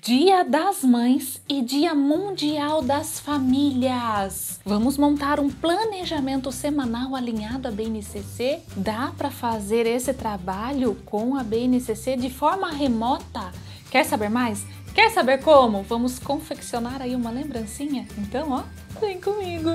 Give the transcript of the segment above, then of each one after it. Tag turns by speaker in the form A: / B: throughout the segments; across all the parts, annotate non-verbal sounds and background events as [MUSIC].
A: Dia das Mães e Dia Mundial das Famílias. Vamos montar um planejamento semanal alinhado à BNCC? Dá para fazer esse trabalho com a BNCC de forma remota? Quer saber mais? Quer saber como? Vamos confeccionar aí uma lembrancinha? Então, ó, vem comigo.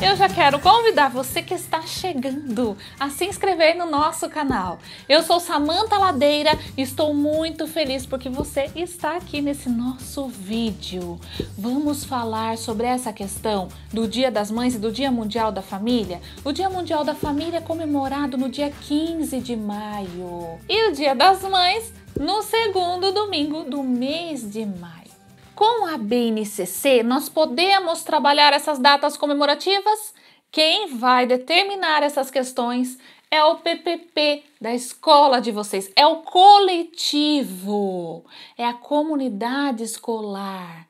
A: eu já quero convidar você que está chegando a se inscrever no nosso canal. Eu sou Samanta Ladeira e estou muito feliz porque você está aqui nesse nosso vídeo. Vamos falar sobre essa questão do Dia das Mães e do Dia Mundial da Família. O Dia Mundial da Família é comemorado no dia 15 de maio e o Dia das Mães no segundo domingo do mês de maio. Com a BNCC, nós podemos trabalhar essas datas comemorativas? Quem vai determinar essas questões é o PPP da escola de vocês, é o coletivo, é a comunidade escolar.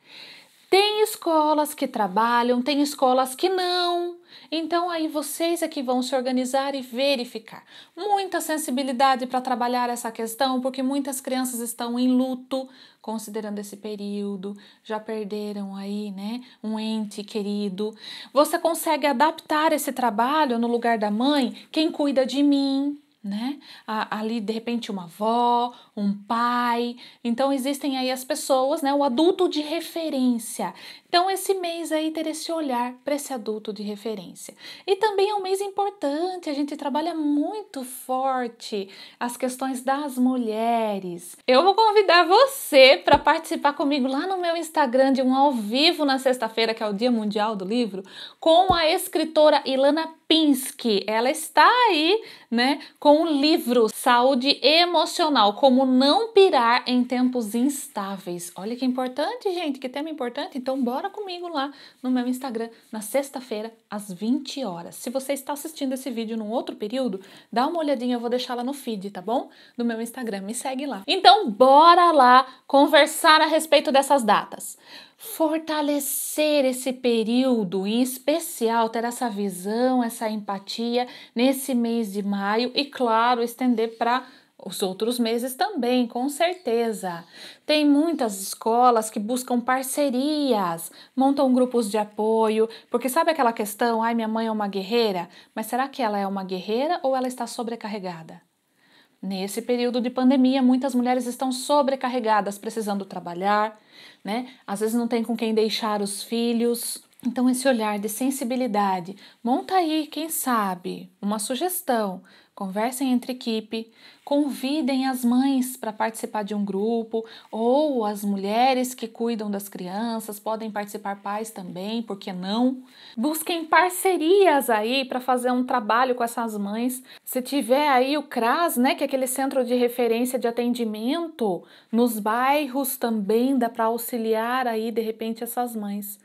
A: Tem escolas que trabalham, tem escolas que não. Então aí vocês é que vão se organizar e verificar. Muita sensibilidade para trabalhar essa questão, porque muitas crianças estão em luto, considerando esse período, já perderam aí, né, um ente querido. Você consegue adaptar esse trabalho no lugar da mãe, quem cuida de mim, né? Ali de repente uma avó, um pai. Então existem aí as pessoas, né, o adulto de referência. Então esse mês aí ter esse olhar para esse adulto de referência. E também é um mês importante, a gente trabalha muito forte as questões das mulheres. Eu vou convidar você para participar comigo lá no meu Instagram de um ao vivo na sexta-feira, que é o Dia Mundial do Livro, com a escritora Ilana Pinsky. Ela está aí, né, com o livro Saúde Emocional como não pirar em tempos instáveis. Olha que importante, gente, que tema importante. Então, bora comigo lá no meu Instagram, na sexta-feira, às 20 horas. Se você está assistindo esse vídeo num outro período, dá uma olhadinha, eu vou deixar lá no feed, tá bom? No meu Instagram, me segue lá. Então, bora lá conversar a respeito dessas datas fortalecer esse período, em especial ter essa visão, essa empatia nesse mês de maio e, claro, estender para os outros meses também, com certeza. Tem muitas escolas que buscam parcerias, montam grupos de apoio, porque sabe aquela questão, ai, minha mãe é uma guerreira, mas será que ela é uma guerreira ou ela está sobrecarregada? Nesse período de pandemia, muitas mulheres estão sobrecarregadas, precisando trabalhar, né? Às vezes não tem com quem deixar os filhos. Então, esse olhar de sensibilidade, monta aí, quem sabe, uma sugestão Conversem entre equipe, convidem as mães para participar de um grupo ou as mulheres que cuidam das crianças, podem participar pais também, por que não? Busquem parcerias aí para fazer um trabalho com essas mães. Se tiver aí o CRAS, né, que é aquele centro de referência de atendimento nos bairros também dá para auxiliar aí de repente essas mães.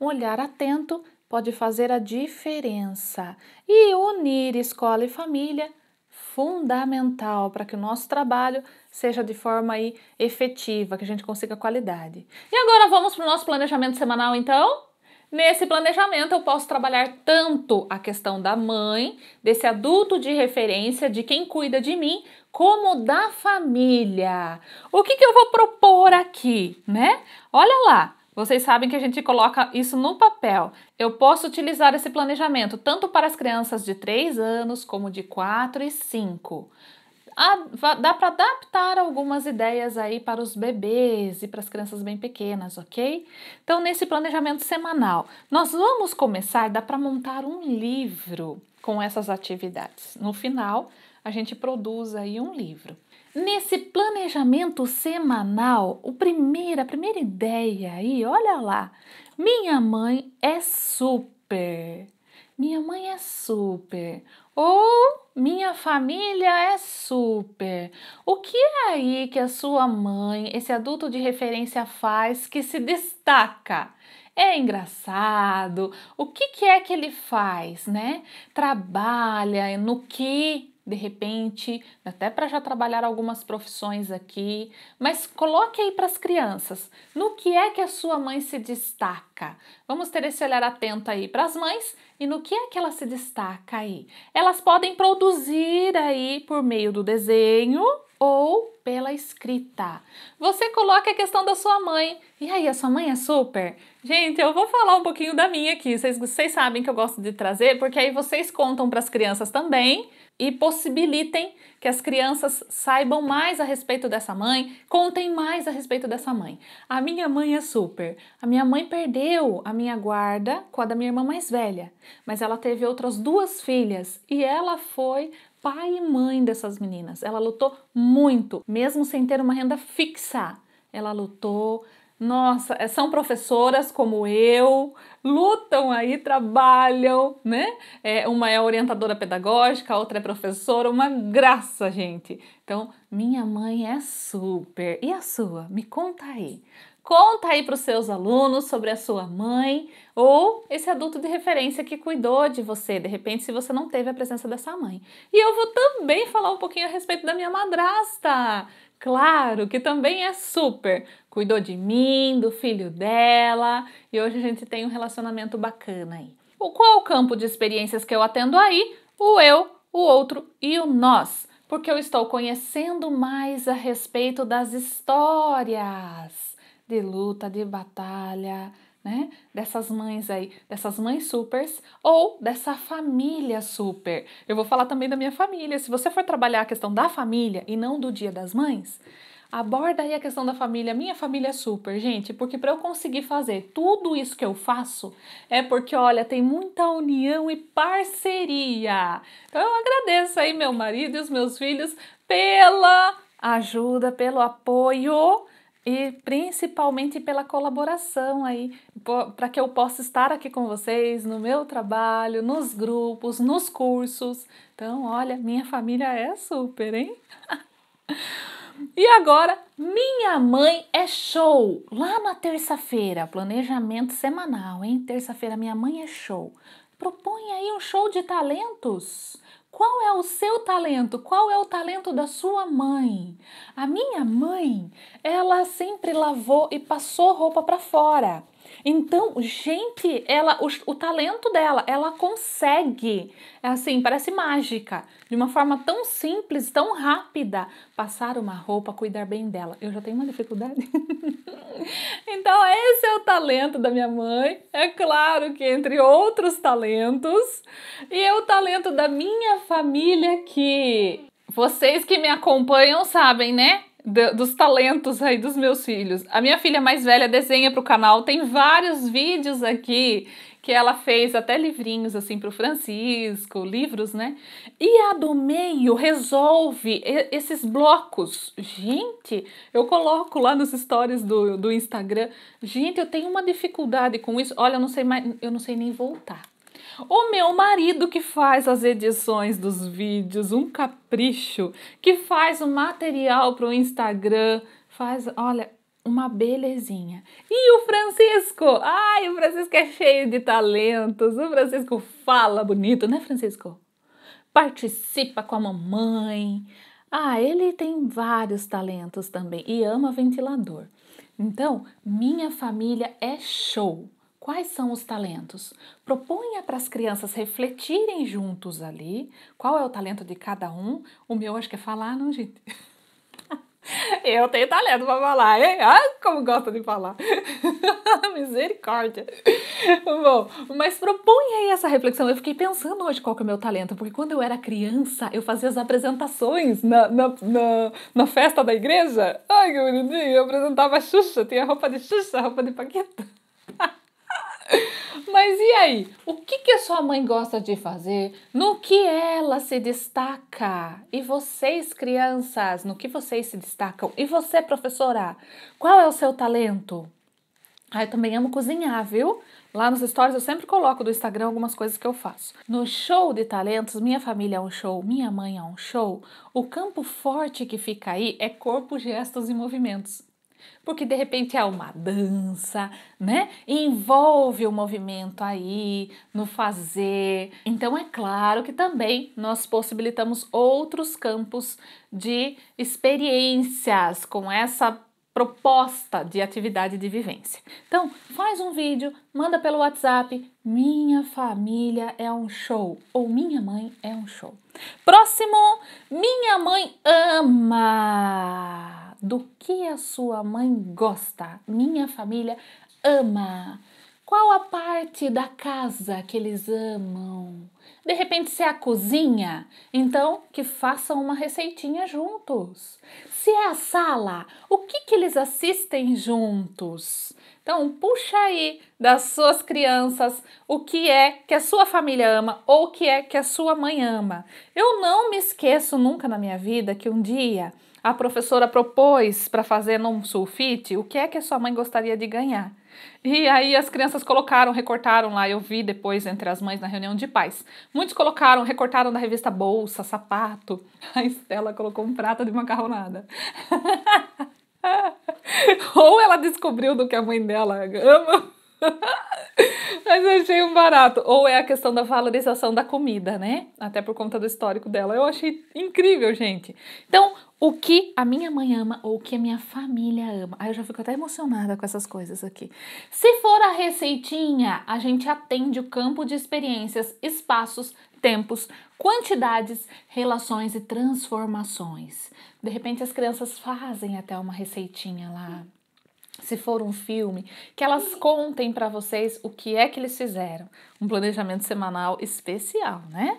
A: Um olhar atento pode fazer a diferença. E unir escola e família fundamental para que o nosso trabalho seja de forma aí efetiva, que a gente consiga qualidade. E agora vamos para o nosso planejamento semanal, então? Nesse planejamento, eu posso trabalhar tanto a questão da mãe, desse adulto de referência, de quem cuida de mim, como da família. O que, que eu vou propor aqui, né? Olha lá, vocês sabem que a gente coloca isso no papel. Eu posso utilizar esse planejamento tanto para as crianças de 3 anos como de 4 e 5. Ah, dá para adaptar algumas ideias aí para os bebês e para as crianças bem pequenas, ok? Então, nesse planejamento semanal, nós vamos começar, dá para montar um livro com essas atividades. No final, a gente produz aí um livro. Nesse planejamento semanal, o primeiro, a primeira ideia aí, olha lá. Minha mãe é super. Minha mãe é super. Ou minha família é super. O que é aí que a sua mãe, esse adulto de referência, faz que se destaca? é engraçado, o que, que, é que ele faz, né? Trabalha no que de repente, até para já trabalhar algumas profissões aqui, mas coloque aí para as crianças, no que é que a sua mãe se destaca? Vamos ter esse olhar atento aí para as mães e no que é que ela se destaca aí? Elas podem produzir aí por meio do desenho ou pela escrita. Você coloca a questão da sua mãe. E aí, a sua mãe é super? Gente, eu vou falar um pouquinho da minha aqui. Vocês, vocês sabem que eu gosto de trazer, porque aí vocês contam para as crianças também e possibilitem que as crianças saibam mais a respeito dessa mãe, contem mais a respeito dessa mãe. A minha mãe é super. A minha mãe perdeu a minha guarda com a da minha irmã mais velha, mas ela teve outras duas filhas e ela foi pai e mãe dessas meninas. Ela lutou muito, mesmo sem ter uma renda fixa. Ela lutou, nossa, é, são professoras como eu, lutam aí, trabalham, né? É, uma é orientadora pedagógica, a outra é professora, uma graça, gente. Então, minha mãe é super. E a sua? Me conta aí. Conta aí para os seus alunos sobre a sua mãe ou esse adulto de referência que cuidou de você, de repente, se você não teve a presença dessa mãe. E eu vou também falar um pouquinho a respeito da minha madrasta. Claro que também é super, cuidou de mim, do filho dela, e hoje a gente tem um relacionamento bacana aí. O qual o campo de experiências que eu atendo aí? O eu, o outro e o nós, porque eu estou conhecendo mais a respeito das histórias de luta, de batalha, né? Dessas mães aí, dessas mães supers ou dessa família super. Eu vou falar também da minha família. Se você for trabalhar a questão da família e não do Dia das Mães, Aborda aí a questão da família. Minha família é super, gente, porque para eu conseguir fazer tudo isso que eu faço é porque, olha, tem muita união e parceria. Então eu agradeço aí meu marido e os meus filhos pela ajuda, pelo apoio e principalmente pela colaboração aí, para que eu possa estar aqui com vocês no meu trabalho, nos grupos, nos cursos. Então, olha, minha família é super, hein? [LAUGHS] E agora, Minha Mãe é Show, lá na terça-feira, planejamento semanal, hein? Terça-feira, Minha Mãe é Show. Propõe aí um show de talentos. Qual é o seu talento? Qual é o talento da sua mãe? A minha mãe, ela sempre lavou e passou roupa para fora. Então, gente, ela o, o talento dela, ela consegue, assim, parece mágica, de uma forma tão simples, tão rápida, passar uma roupa, cuidar bem dela. Eu já tenho uma dificuldade. [LAUGHS] então, esse é o talento da minha mãe. É claro que entre outros talentos, e é o talento da minha família que vocês que me acompanham sabem, né? do, dos talentos aí dos meus filhos. A minha filha mais velha desenha para o canal, tem vários vídeos aqui que ela fez até livrinhos assim para o Francisco, livros, né? E a do meio resolve esses blocos. Gente, eu coloco lá nos stories do, do Instagram. Gente, eu tenho uma dificuldade com isso. Olha, eu não sei mais, eu não sei nem voltar. O meu marido que faz as edições dos vídeos, um capricho, que faz o material para o Instagram, faz, olha, uma belezinha. E o Francisco? Ai, o Francisco é cheio de talentos. O Francisco fala bonito, né, Francisco? Participa com a mamãe. Ah, ele tem vários talentos também e ama ventilador. Então, minha família é show. Quais são os talentos? Proponha para as crianças refletirem juntos ali qual é o talento de cada um. O meu acho que é falar, não, gente? [LAUGHS] Eu tenho talento para falar, hein? Ah, como gosta de falar. [LAUGHS] Misericórdia. Bom, mas proponha aí essa reflexão. Eu fiquei pensando hoje qual que é o meu talento, porque quando eu era criança, eu fazia as apresentações na, na, na, na festa da igreja. Ai, que bonitinho. Eu apresentava a Xuxa, tinha roupa de Xuxa, roupa de Paquita. [LAUGHS] [LAUGHS] Mas e aí? O que, que a sua mãe gosta de fazer? No que ela se destaca? E vocês, crianças, no que vocês se destacam? E você, professora, qual é o seu talento? Ah, eu também amo cozinhar, viu? Lá nos stories eu sempre coloco do Instagram algumas coisas que eu faço. No show de talentos, minha família é um show, minha mãe é um show. O campo forte que fica aí é corpo, gestos e movimentos porque de repente é uma dança, né? Envolve o movimento aí, no fazer. Então é claro que também nós possibilitamos outros campos de experiências com essa proposta de atividade de vivência. Então, faz um vídeo, manda pelo WhatsApp, minha família é um show ou minha mãe é um show. Próximo, minha mãe ama do que a sua mãe gosta. Minha família ama. Qual a parte da casa que eles amam? De repente, se é a cozinha, então que façam uma receitinha juntos. Se é a sala, o que, que eles assistem juntos? Então, puxa aí das suas crianças o que é que a sua família ama ou o que é que a sua mãe ama. Eu não me esqueço nunca na minha vida que um dia a professora propôs para fazer num sulfite, o que é que a sua mãe gostaria de ganhar? E aí as crianças colocaram, recortaram lá, eu vi depois entre as mães na reunião de pais. Muitos colocaram, recortaram da revista Bolsa, Sapato. [LAUGHS] A Estela colocou um prato de macarronada. [LAUGHS] Ou ela descobriu do que a mãe dela ama. [LAUGHS] Mas achei um barato. Ou é a questão da valorização da comida, né? Até por conta do histórico dela. Eu achei incrível, gente. Então, o que a minha mãe ama ou o que a minha família ama. Aí eu já fico até emocionada com essas coisas aqui. Se for a receitinha, a gente atende o campo de experiências, espaços, tempos, quantidades, relações e transformações. De repente as crianças fazem até uma receitinha lá se for um filme, que elas contem para vocês o que é que eles fizeram. Um planejamento semanal especial, né?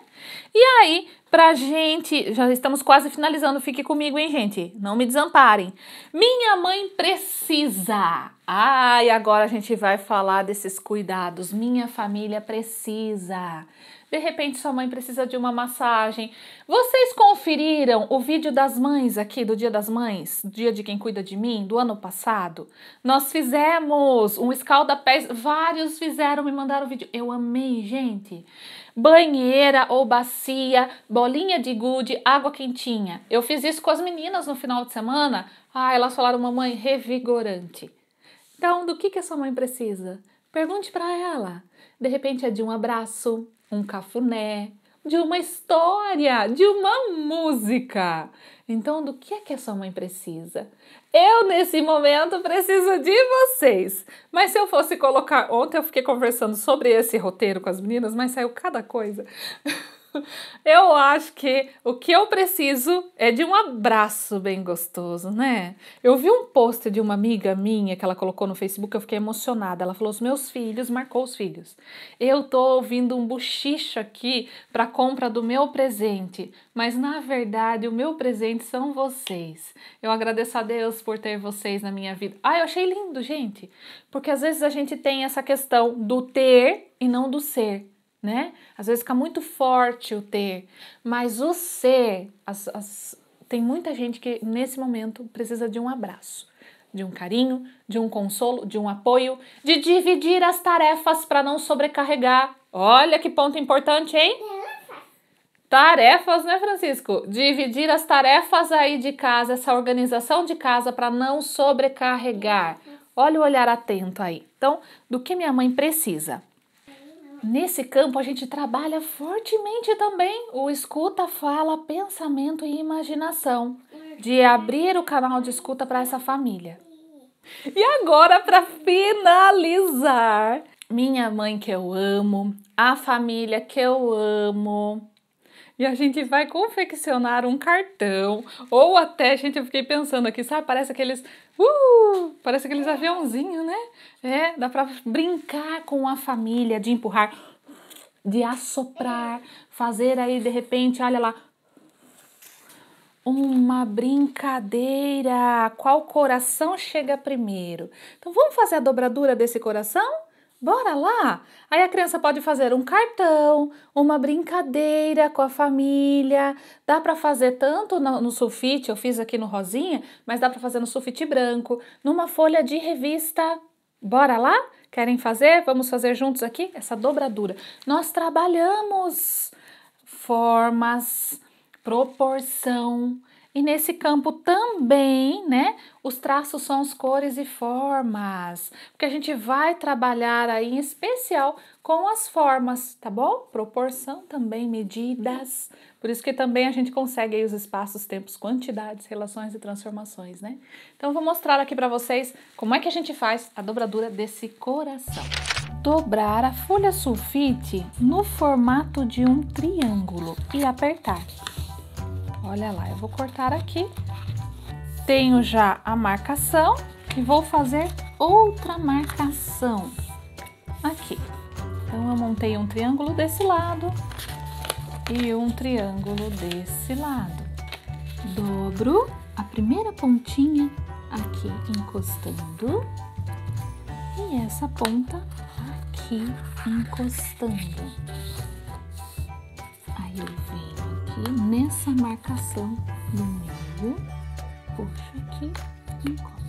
A: E aí, pra gente, já estamos quase finalizando, fique comigo, hein, gente? Não me desamparem. Minha mãe precisa. Ah, e agora a gente vai falar desses cuidados. Minha família precisa de repente sua mãe precisa de uma massagem. Vocês conferiram o vídeo das mães aqui do Dia das Mães, Dia de Quem Cuida de Mim, do ano passado? Nós fizemos um escalda-pés, vários fizeram, me mandaram o vídeo. Eu amei, gente. Banheira ou bacia, bolinha de gude, água quentinha. Eu fiz isso com as meninas no final de semana. Ah, elas falaram, mamãe, revigorante. Então, do que, que a sua mãe precisa? Pergunte para ela. De repente é de um abraço, um cafuné, de uma história, de uma música. Então, do que é que a sua mãe precisa? Eu, nesse momento, preciso de vocês. Mas se eu fosse colocar. Ontem eu fiquei conversando sobre esse roteiro com as meninas, mas saiu cada coisa. [LAUGHS] [LAUGHS] Eu acho que o que eu preciso é de um abraço bem gostoso, né? Eu vi um post de uma amiga minha que ela colocou no Facebook, eu fiquei emocionada. Ela falou: "Os meus filhos, marcou os filhos. Eu tô ouvindo um bochicho aqui para compra do meu presente, mas na verdade o meu presente são vocês. Eu agradeço a Deus por ter vocês na minha vida. Ah, eu achei lindo, gente, porque às vezes a gente tem essa questão do ter e não do ser né? Às vezes fica muito forte o ter, mas o ser, as, as, tem muita gente que nesse momento precisa de um abraço, de um carinho, de um consolo, de um apoio, de dividir as tarefas para não sobrecarregar. Olha que ponto importante, hein? Tarefas, né, Francisco? Dividir as tarefas aí de casa, essa organização de casa para não sobrecarregar. Olha o olhar atento aí. Então, do que minha mãe precisa? Nesse campo a gente trabalha fortemente também o escuta, fala, pensamento e imaginação, de abrir o canal de escuta para essa família. E agora para finalizar, minha mãe que eu amo, a família que eu amo, e a gente vai confeccionar um cartão, ou até, gente, eu fiquei pensando aqui, sabe, parece aqueles, uh, parece aqueles aviãozinhos, né? É, dá pra brincar com a família, de empurrar, de assoprar, fazer aí, de repente, olha lá, uma brincadeira. Qual coração chega primeiro? Então vamos fazer a dobradura desse coração? Bora lá! Aí a criança pode fazer um cartão, uma brincadeira com a família. Dá para fazer tanto no, no, sulfite, eu fiz aqui no rosinha, mas dá para fazer no sulfite branco, numa folha de revista. Bora lá? Querem fazer? Vamos fazer juntos aqui essa dobradura. Nós trabalhamos formas, proporção, e nesse campo também, né, os traços são as cores e formas, porque a gente vai trabalhar aí em especial com as formas, tá bom? Proporção também, medidas. Por isso que também a gente consegue aí os espaços, tempos, quantidades, relações e transformações, né? Então vou mostrar aqui para vocês como é que a gente faz a dobradura desse coração. Dobrar a folha sulfite no formato de um triângulo e apertar. Olha lá, eu vou cortar aqui. Tenho já a marcação e vou fazer outra marcação aqui. Então, eu montei um triângulo desse lado e um triângulo desse lado. Dobro a primeira pontinha aqui encostando e essa ponta aqui encostando. Aí eu venho aqui nessa marcação no meio, puxo aqui e encosto.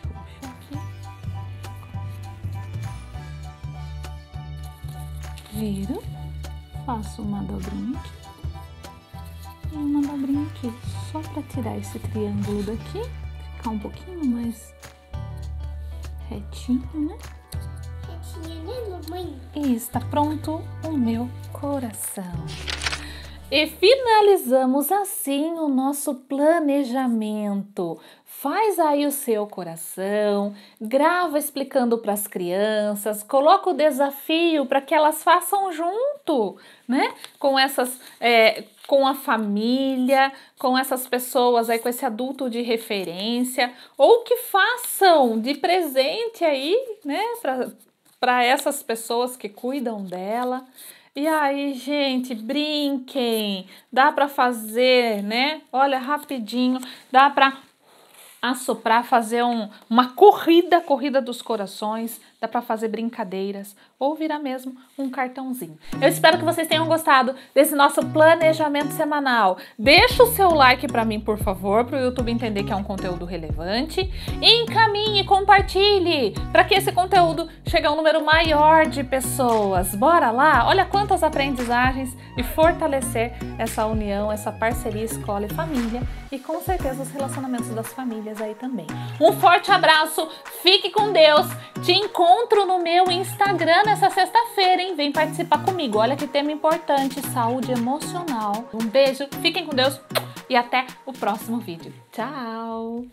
A: Puxo aqui, encosto. Viro, faço uma dobrinha aqui e uma dobrinha aqui, só para tirar esse triângulo daqui, ficar um pouquinho mais retinho, né? né, mamãe? E está pronto o meu coração. E finalizamos assim o nosso planejamento. Faz aí o seu coração, grava explicando para as crianças, coloca o desafio para que elas façam junto, né? Com essas, é, com a família, com essas pessoas aí, com esse adulto de referência, ou que façam de presente aí, né? Pra, para essas pessoas que cuidam dela. E aí, gente, brinquem. Dá para fazer, né? Olha, rapidinho, dá para assoprar, fazer um, uma corrida, corrida dos corações, dá para fazer brincadeiras ou virar mesmo um cartãozinho. Eu espero que vocês tenham gostado desse nosso planejamento semanal. Deixa o seu like para mim, por favor, para o YouTube entender que é um conteúdo relevante. Encaminhe, compartilhe, para que esse conteúdo chegue a um número maior de pessoas. Bora lá? Olha quantas aprendizagens e fortalecer essa união, essa parceria escola e família e com certeza os relacionamentos das famílias aí também. Um forte abraço, fique com Deus. Te encontro no meu Instagram nessa sexta-feira, hein? Vem participar comigo. Olha que tema importante: saúde emocional. Um beijo, fiquem com Deus e até o próximo vídeo. Tchau!